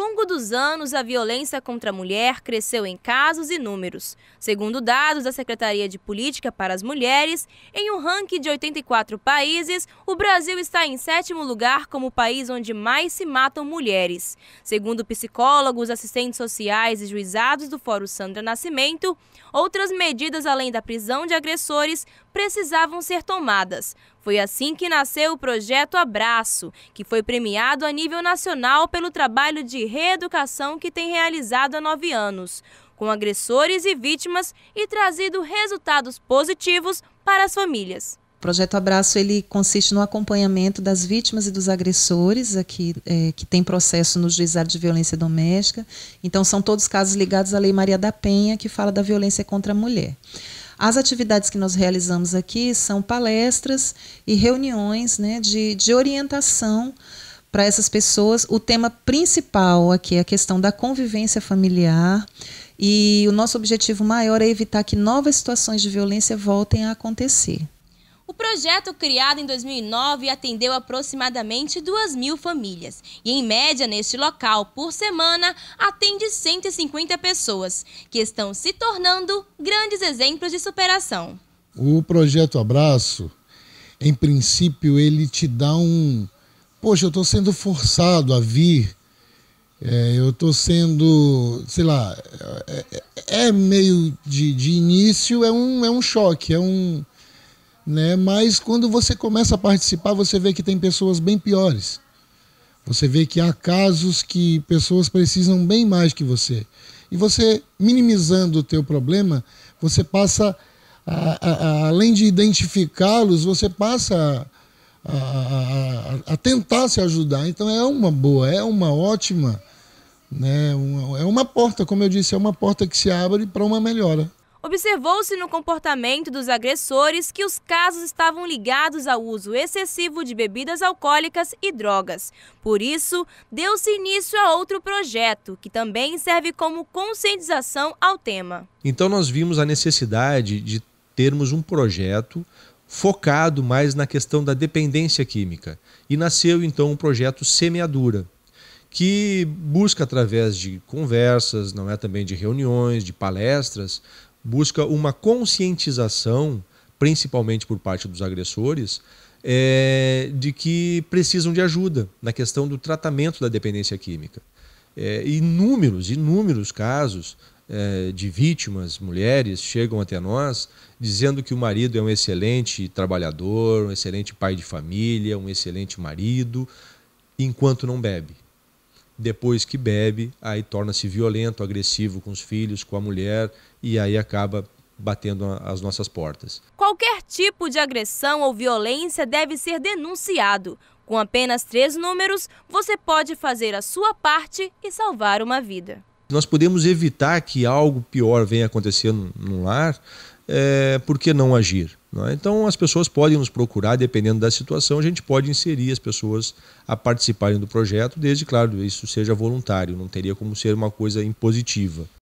longo dos anos, a violência contra a mulher cresceu em casos e números. Segundo dados da Secretaria de Política para as Mulheres, em um ranking de 84 países, o Brasil está em sétimo lugar como o país onde mais se matam mulheres. Segundo psicólogos, assistentes sociais e juizados do Fórum Sandra Nascimento, outras medidas além da prisão de agressores precisavam ser tomadas, foi assim que nasceu o projeto Abraço, que foi premiado a nível nacional pelo trabalho de reeducação que tem realizado há nove anos, com agressores e vítimas e trazido resultados positivos para as famílias. O projeto Abraço ele consiste no acompanhamento das vítimas e dos agressores aqui é, que tem processo no juizado de violência doméstica. Então são todos casos ligados à Lei Maria da Penha que fala da violência contra a mulher. As atividades que nós realizamos aqui são palestras e reuniões né, de, de orientação para essas pessoas. O tema principal aqui é a questão da convivência familiar. E o nosso objetivo maior é evitar que novas situações de violência voltem a acontecer. O projeto, criado em 2009, atendeu aproximadamente 2 mil famílias e, em média, neste local, por semana, atende 150 pessoas, que estão se tornando grandes exemplos de superação. O projeto Abraço, em princípio, ele te dá um. Poxa, eu estou sendo forçado a vir, é, eu estou sendo, sei lá, é, é, é meio de, de início, é um, é um choque, é um, né? Mas quando você começa a participar, você vê que tem pessoas bem piores. Você vê que há casos que pessoas precisam bem mais que você. E você minimizando o teu problema, você passa a, a, a, além de identificá-los, você passa a, tentar se ajudar. Então é uma boa, é uma ótima, né? Uma, é uma porta, como eu disse, é uma porta que se abre para uma melhora. Observou-se no comportamento dos agressores que os casos estavam ligados ao uso excessivo de bebidas alcoólicas e drogas. Por isso, deu-se início a outro projeto, que também serve como conscientização ao tema. Então, nós vimos a necessidade de termos um projeto focado mais na questão da dependência química. E nasceu então um projeto Semeadura, que busca através de conversas, não é também de reuniões, de palestras, busca uma conscientização, principalmente por parte dos agressores, é, de que precisam de ajuda na questão do tratamento da dependência química. É, inúmeros, inúmeros casos é, de vítimas, mulheres, chegam até nós dizendo que o marido é um excelente trabalhador, um excelente pai de família, um excelente marido, enquanto não bebe depois que bebe, aí torna-se violento, agressivo com os filhos, com a mulher e aí acaba batendo as nossas portas. Qualquer tipo de agressão ou violência deve ser denunciado. Com apenas três números, você pode fazer a sua parte e salvar uma vida nós podemos evitar que algo pior venha acontecer num lar, é, por que não agir? Não é? Então, as pessoas podem nos procurar, dependendo da situação, a gente pode inserir as pessoas a participarem do projeto, desde, claro, isso seja voluntário, não teria como ser uma coisa impositiva.